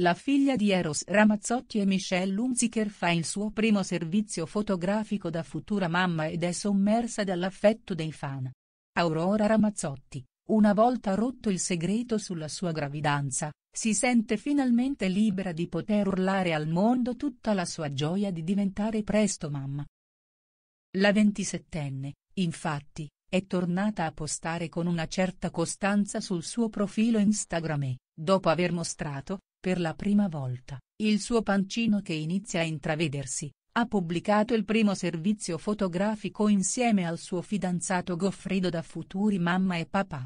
La figlia di Eros Ramazzotti e Michelle Lunziker fa il suo primo servizio fotografico da futura mamma ed è sommersa dall'affetto dei fan. Aurora Ramazzotti, una volta rotto il segreto sulla sua gravidanza, si sente finalmente libera di poter urlare al mondo tutta la sua gioia di diventare presto mamma. La ventisettenne, infatti, è tornata a postare con una certa costanza sul suo profilo Instagram e, dopo aver mostrato, per la prima volta, il suo pancino che inizia a intravedersi, ha pubblicato il primo servizio fotografico insieme al suo fidanzato Goffredo da futuri mamma e papà.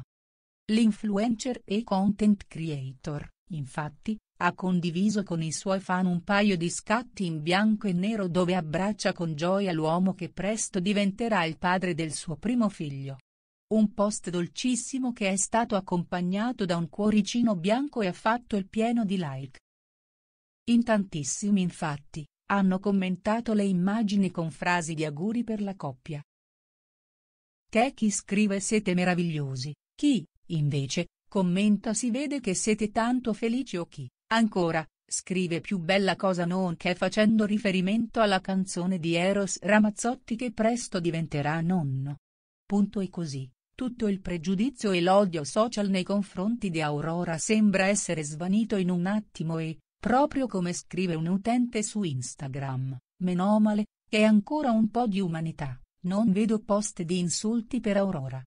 L'influencer e content creator, infatti, ha condiviso con i suoi fan un paio di scatti in bianco e nero dove abbraccia con gioia l'uomo che presto diventerà il padre del suo primo figlio, un post dolcissimo che è stato accompagnato da un cuoricino bianco e ha fatto il pieno di like. In tantissimi infatti, hanno commentato le immagini con frasi di auguri per la coppia. Che chi scrive siete meravigliosi, chi, invece, commenta si vede che siete tanto felici o chi, ancora, scrive più bella cosa non che facendo riferimento alla canzone di Eros Ramazzotti che presto diventerà nonno. Punto e così, tutto il pregiudizio e l'odio social nei confronti di Aurora sembra essere svanito in un attimo e, proprio come scrive un utente su Instagram, meno male, che ancora un po' di umanità, non vedo post di insulti per Aurora.